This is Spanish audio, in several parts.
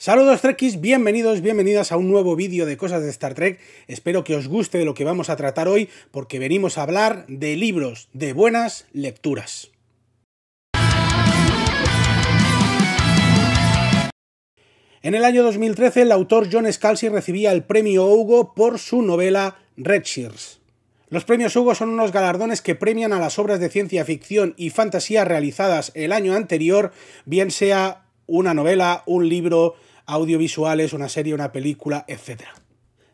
Saludos Trekkies, bienvenidos, bienvenidas a un nuevo vídeo de cosas de Star Trek. Espero que os guste de lo que vamos a tratar hoy porque venimos a hablar de libros de buenas lecturas. En el año 2013 el autor John Scalzi recibía el premio Hugo por su novela Red Los premios Hugo son unos galardones que premian a las obras de ciencia ficción y fantasía realizadas el año anterior, bien sea una novela, un libro, audiovisuales, una serie, una película, etc.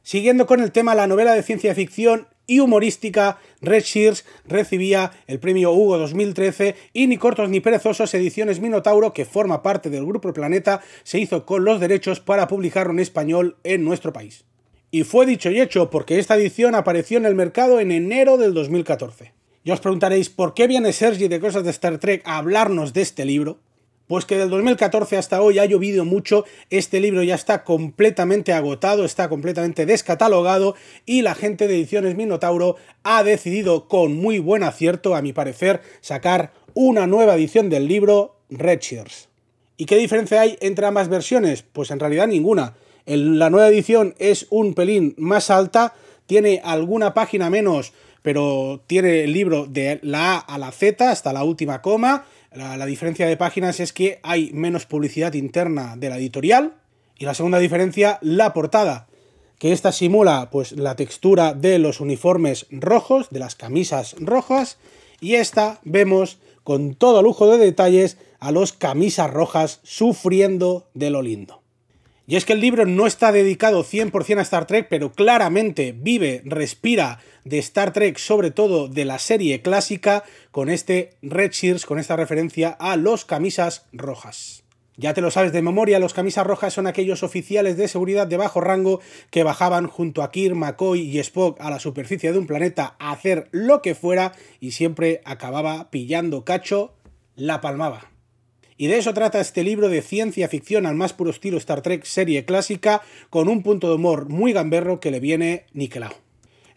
Siguiendo con el tema, la novela de ciencia ficción y humorística Red Shears recibía el premio Hugo 2013 y Ni Cortos ni Perezosos Ediciones Minotauro, que forma parte del Grupo Planeta, se hizo con los derechos para publicarlo en español en nuestro país. Y fue dicho y hecho porque esta edición apareció en el mercado en enero del 2014. Ya os preguntaréis por qué viene Sergi de Cosas de Star Trek a hablarnos de este libro. Pues que del 2014 hasta hoy ha llovido mucho, este libro ya está completamente agotado, está completamente descatalogado y la gente de Ediciones Minotauro ha decidido con muy buen acierto, a mi parecer, sacar una nueva edición del libro Red ¿Y qué diferencia hay entre ambas versiones? Pues en realidad ninguna. la nueva edición es un pelín más alta, tiene alguna página menos, pero tiene el libro de la A a la Z hasta la última coma, la, diferencia de páginas es que hay menos publicidad interna de la editorial. Y la segunda diferencia, la portada que esta simula pues la textura de los uniformes rojos, de las camisas rojas, y esta vemos con todo lujo de detalles a los camisas rojas sufriendo de lo lindo. Y es que el libro no está dedicado 100% a Star Trek, pero claramente vive, respira de Star Trek, sobre todo de la serie clásica, con este Red Shears, con esta referencia a los camisas rojas. Ya te lo sabes de memoria, los camisas rojas son aquellos oficiales de seguridad de bajo rango que bajaban junto a Kirk, McCoy y Spock a la superficie de un planeta a hacer lo que fuera y siempre acababa pillando cacho, la palmaba. Y de eso trata este libro de ciencia ficción al más puro estilo Star Trek serie clásica, con un punto de humor muy gamberro que le viene niquelado.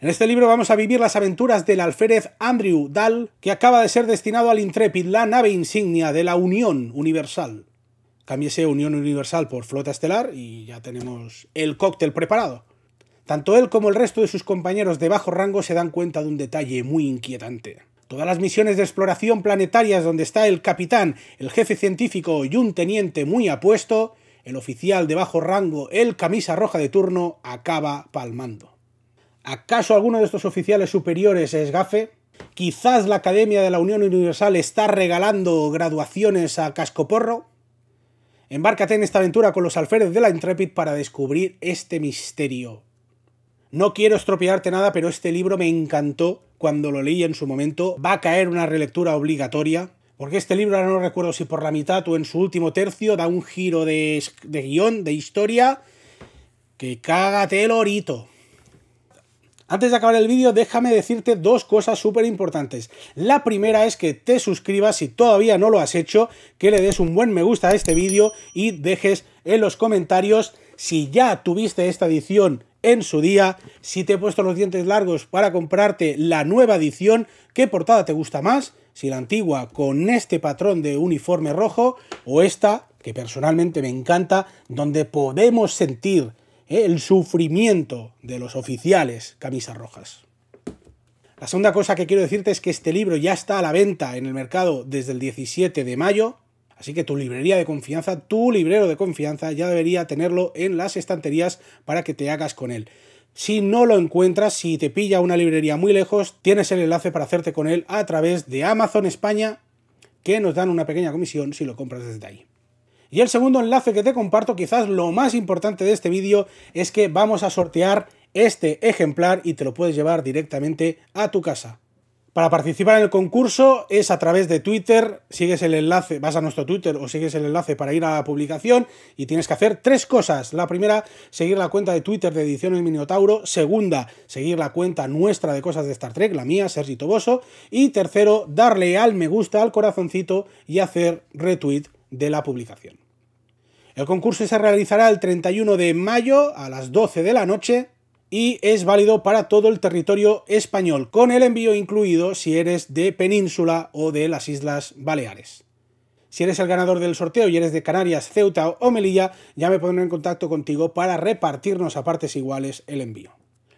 En este libro vamos a vivir las aventuras del alférez Andrew Dahl, que acaba de ser destinado al Intrepid, la nave insignia de la Unión Universal. Cámbiese Unión Universal por Flota Estelar y ya tenemos el cóctel preparado. Tanto él como el resto de sus compañeros de bajo rango se dan cuenta de un detalle muy inquietante. Todas las misiones de exploración planetarias donde está el capitán, el jefe científico y un teniente muy apuesto, el oficial de bajo rango, el camisa roja de turno, acaba palmando. ¿Acaso alguno de estos oficiales superiores es gafe? ¿Quizás la Academia de la Unión Universal está regalando graduaciones a cascoporro? Embárcate en esta aventura con los alférez de la Intrepid para descubrir este misterio. No quiero estropearte nada, pero este libro me encantó cuando lo leí en su momento, va a caer una relectura obligatoria, porque este libro, ahora no recuerdo si por la mitad o en su último tercio, da un giro de, guión, de historia, que cágate el orito. Antes de acabar el vídeo, déjame decirte dos cosas súper importantes. La primera es que te suscribas si todavía no lo has hecho, que le des un buen me gusta a este vídeo y dejes en los comentarios si ya tuviste esta edición en su día, si te he puesto los dientes largos para comprarte la nueva edición, qué portada te gusta más, si la antigua con este patrón de uniforme rojo o esta, que personalmente me encanta, donde podemos sentir eh, el sufrimiento de los oficiales camisas rojas. La segunda cosa que quiero decirte es que este libro ya está a la venta en el mercado desde el 17 de mayo, Así que tu librería de confianza, tu librero de confianza ya debería tenerlo en las estanterías para que te hagas con él. Si no lo encuentras, si te pilla una librería muy lejos, tienes el enlace para hacerte con él a través de Amazon España, que nos dan una pequeña comisión si lo compras desde ahí. Y el segundo enlace que te comparto, quizás lo más importante de este vídeo, es que vamos a sortear este ejemplar y te lo puedes llevar directamente a tu casa. Para participar en el concurso es a través de Twitter, sigues el enlace, vas a nuestro Twitter o sigues el enlace para ir a la publicación y tienes que hacer tres cosas. La primera, seguir la cuenta de Twitter de Ediciones Minotauro. Segunda, seguir la cuenta nuestra de Cosas de Star Trek, la mía, Sergi Toboso. Y tercero, darle al me gusta, al corazoncito y hacer retweet de la publicación. El concurso se realizará el 31 de mayo a las 12 de la noche y es válido para todo el territorio español, con el envío incluido si eres de península o de las Islas Baleares. Si eres el ganador del sorteo y eres de Canarias, Ceuta o Melilla, ya me pondré en contacto contigo para repartirnos a partes iguales el envío.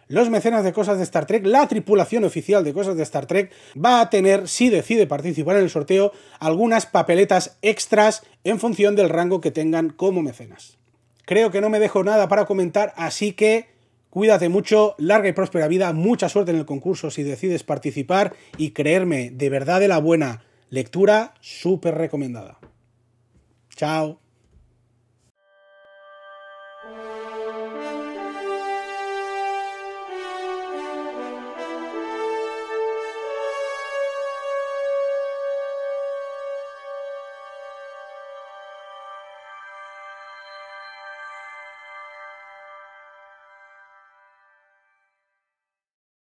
Los mecenas de Cosas de Star Trek, la tripulación oficial de Cosas de Star Trek, va a tener, si decide participar en el sorteo, algunas papeletas extras en función del rango que tengan como mecenas. Creo que no me dejo nada para comentar, así que Cuídate mucho, larga y próspera vida, mucha suerte en el concurso si decides participar y creerme, de verdad de la buena, lectura súper recomendada. Chao.